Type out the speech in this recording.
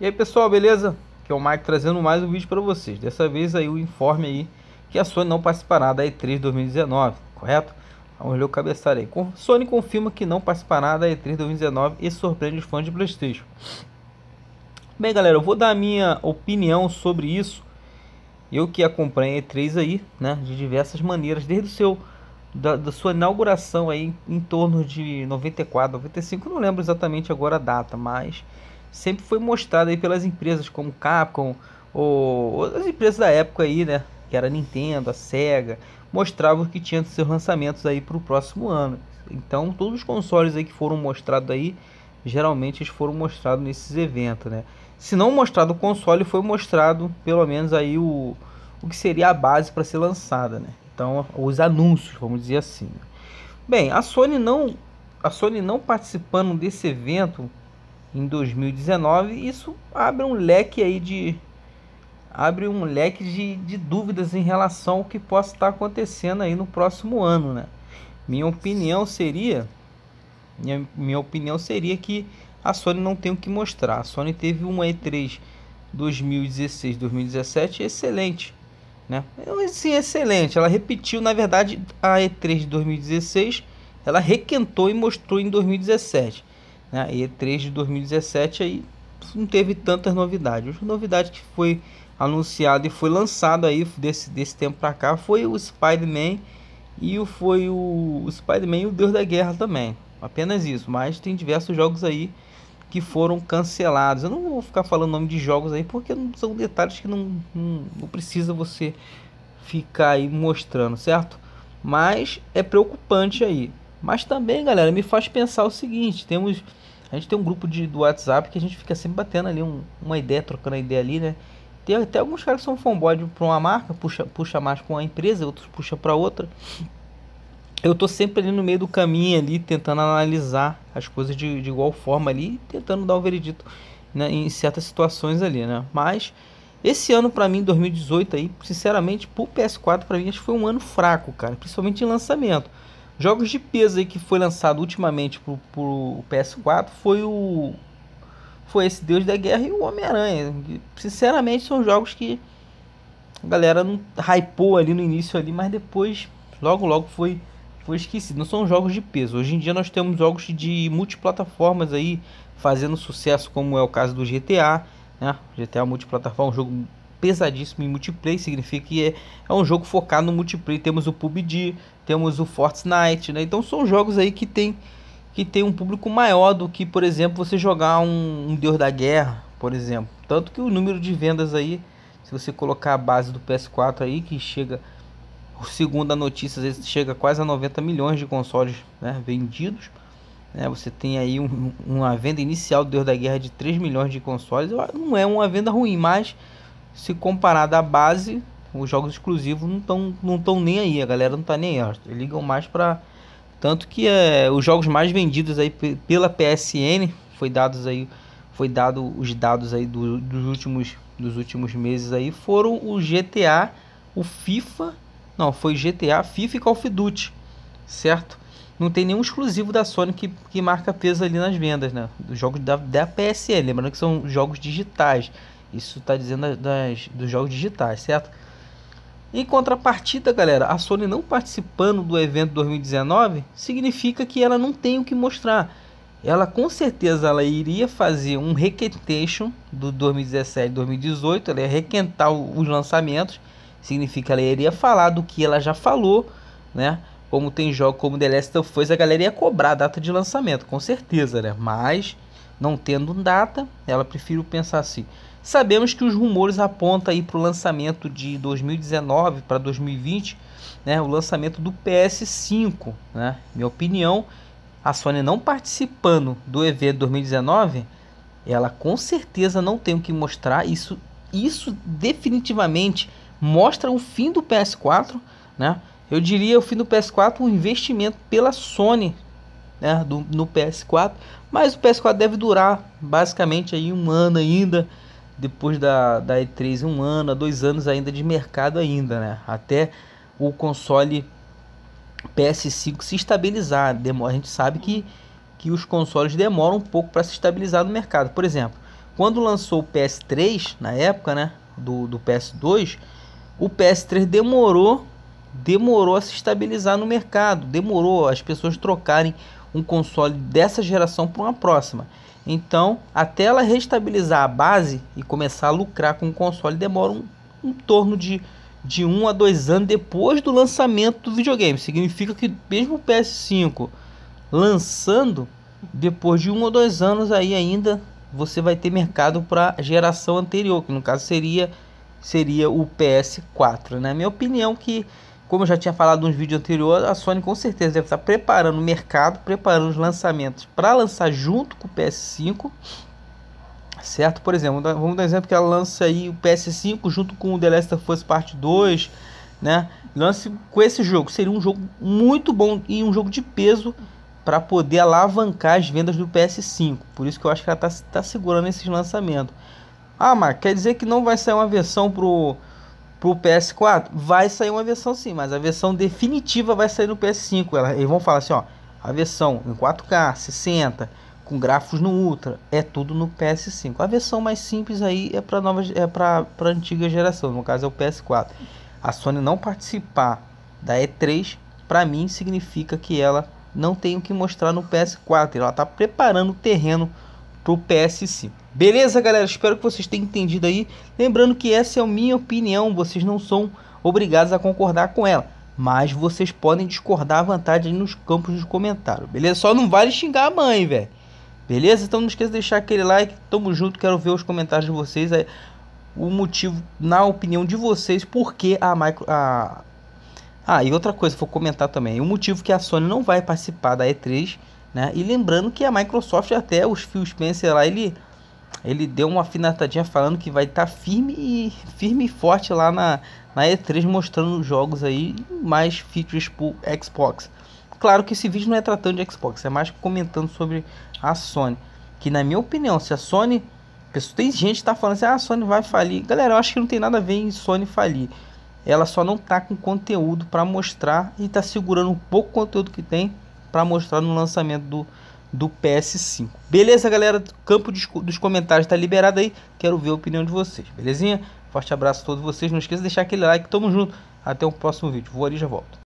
E aí pessoal, beleza? Que é o Mike trazendo mais um vídeo para vocês. Dessa vez aí o informe aí que a Sony não participará da E3 2019, correto? Vamos ler o cabeçalho aí. Sony confirma que não participará da E3 2019 e surpreende os fãs de Playstation. Bem galera, eu vou dar a minha opinião sobre isso. Eu que acompanho a E3 aí, né, de diversas maneiras, desde o seu da, da, sua inauguração aí em torno de 94, 95, não lembro exatamente agora a data, mas sempre foi mostrado aí pelas empresas como Capcom ou as empresas da época aí, né? Que era a Nintendo, a Sega, mostravam que tinha seus lançamentos aí para o próximo ano. Então todos os consoles aí que foram mostrados aí, geralmente eles foram mostrados nesses eventos, né? Se não mostrado o console, foi mostrado pelo menos aí o, o que seria a base para ser lançada, né? Então os anúncios, vamos dizer assim. Né. Bem, a Sony não a Sony não participando desse evento em 2019, isso abre um leque aí de abre um leque de, de dúvidas em relação ao que possa estar acontecendo aí no próximo ano, né? Minha opinião seria minha, minha opinião seria que a Sony não tem o que mostrar. A Sony teve uma E3 2016, 2017 excelente, né? Assim, excelente. Ela repetiu, na verdade, a E3 de 2016, ela requentou e mostrou em 2017. Né? É e 3 de 2017 aí não teve tantas novidades. A novidade que foi anunciada e foi lançada aí desse, desse tempo para cá foi o Spider-Man e o, foi o, o Spider-Man e o Deus da Guerra também. Apenas isso, mas tem diversos jogos aí que foram cancelados. Eu não vou ficar falando nome de jogos aí porque são detalhes que não, não, não precisa você ficar aí mostrando, certo? Mas é preocupante aí. Mas também, galera, me faz pensar o seguinte: temos. A gente tem um grupo de, do WhatsApp que a gente fica sempre batendo ali um, uma ideia, trocando a ideia ali, né? Tem até alguns caras que são fanboy para uma marca, puxa, puxa mais para uma empresa, outros puxa para outra. Eu tô sempre ali no meio do caminho ali, tentando analisar as coisas de, de igual forma ali, tentando dar um veredito né, em certas situações ali, né? Mas esse ano para mim, 2018 aí, sinceramente, pro PS4 para mim acho que foi um ano fraco, cara, principalmente em lançamento. Jogos de peso aí que foi lançado ultimamente pro, pro PS4 foi o. Foi esse Deus da Guerra e o Homem-Aranha. Sinceramente, são jogos que a galera não hypou ali no início ali, mas depois, logo logo foi foi esquecido. Não são jogos de peso. Hoje em dia nós temos jogos de multiplataformas aí fazendo sucesso, como é o caso do GTA, né? GTA multiplataforma, um jogo pesadíssimo em multiplayer, significa que é, é um jogo focado no multiplayer. Temos o PUBG, temos o Fortnite, né? Então são jogos aí que tem que tem um público maior do que, por exemplo, você jogar um, um Deus da Guerra, por exemplo. Tanto que o número de vendas aí, se você colocar a base do PS4 aí, que chega, segundo a notícia, chega quase a 90 milhões de consoles né, vendidos. Né? Você tem aí um, uma venda inicial do Deus da Guerra de 3 milhões de consoles. Não é uma venda ruim, mas se comparado à base, os jogos exclusivos não estão não tão nem aí, a galera não tá nem aí, ligam mais para tanto que é, os jogos mais vendidos aí pela PSN foi dados aí foi dado os dados aí do, dos últimos dos últimos meses aí foram o GTA, o FIFA, não, foi GTA, FIFA e Call of Duty, certo? Não tem nenhum exclusivo da Sony que, que marca peso ali nas vendas, né? Os jogos da, da PSN, lembrando que são jogos digitais. Isso está dizendo das, dos jogos digitais, certo? Em contrapartida, galera, a Sony não participando do evento 2019 significa que ela não tem o que mostrar. Ela com certeza ela iria fazer um requentation do 2017 2018, ela ia requentar os lançamentos, significa que ela iria falar do que ela já falou, né? Como tem jogo como The Last of Us, a galera ia cobrar a data de lançamento, com certeza, né? Mas não tendo data, ela prefiro pensar assim: Sabemos que os rumores apontam aí para o lançamento de 2019 para 2020, né, o lançamento do PS5. Né? Minha opinião, a Sony não participando do evento 2019, ela com certeza não tem o que mostrar. Isso, isso definitivamente mostra o fim do PS4. Né? Eu diria o fim do PS4, um investimento pela Sony né, do, no PS4, mas o PS4 deve durar basicamente aí um ano ainda depois da, da E3 um ano a dois anos ainda de mercado ainda, né? Até o console PS5 se estabilizar. Demora, a gente sabe que, que os consoles demoram um pouco para se estabilizar no mercado. Por exemplo, quando lançou o PS3, na época, né? Do, do PS2, o PS3 demorou demorou a se estabilizar no mercado, demorou as pessoas trocarem um console dessa geração para uma próxima. Então, até ela restabilizar a base e começar a lucrar com o console, demora um, um torno de, de um a dois anos depois do lançamento do videogame. Significa que mesmo o PS5 lançando, depois de um ou dois anos aí ainda você vai ter mercado para a geração anterior, que no caso seria seria o PS4, né? Minha opinião é que como eu já tinha falado nos vídeos anteriores, a Sony com certeza deve estar preparando o mercado, preparando os lançamentos para lançar junto com o PS5. Certo? Por exemplo, vamos dar um exemplo que ela lança aí o PS5 junto com o The Last of Us Part 2, né? Lance com esse jogo. Seria um jogo muito bom e um jogo de peso para poder alavancar as vendas do PS5. Por isso que eu acho que ela está tá segurando esses lançamentos. Ah, mas quer dizer que não vai sair uma versão pro pro PS4? Vai sair uma versão sim, mas a versão definitiva vai sair no PS5. Ela, eles vão falar assim, ó, a versão em 4K, 60, com gráficos no Ultra, é tudo no PS5. A versão mais simples aí é para nova é para antiga geração, no caso é o PS4. A Sony não participar da E3, para mim significa que ela não tem o que mostrar no PS4, ela está preparando o terreno para o PS5. Beleza, galera? Espero que vocês tenham entendido aí. Lembrando que essa é a minha opinião, vocês não são obrigados a concordar com ela. Mas vocês podem discordar à vontade aí nos campos dos comentários, beleza? Só não vale xingar a mãe, velho. Beleza? Então não esqueça de deixar aquele like. Tamo junto, quero ver os comentários de vocês. Aí, o motivo, na opinião de vocês, por que a micro. A... Ah, e outra coisa, vou comentar também. O motivo que a Sony não vai participar da E3, né? E lembrando que a Microsoft, até os Phil Spencer lá, ele ele deu uma afinetadinha falando que vai estar tá firme e firme e forte lá na, na E3 mostrando jogos aí, mais features pro Xbox. Claro que esse vídeo não é tratando de Xbox, é mais comentando sobre a Sony. Que na minha opinião, se a Sony. Tem gente que tá falando assim, ah, a Sony vai falir. Galera, eu acho que não tem nada a ver em Sony falir. Ela só não tá com conteúdo para mostrar e tá segurando um pouco conteúdo que tem para mostrar no lançamento do do PS5. Beleza, galera? Campo dos comentários está liberado aí. Quero ver a opinião de vocês, belezinha? Forte abraço a todos vocês. Não esqueça de deixar aquele like. Tamo junto. Até o próximo vídeo. Vou ali e já volto.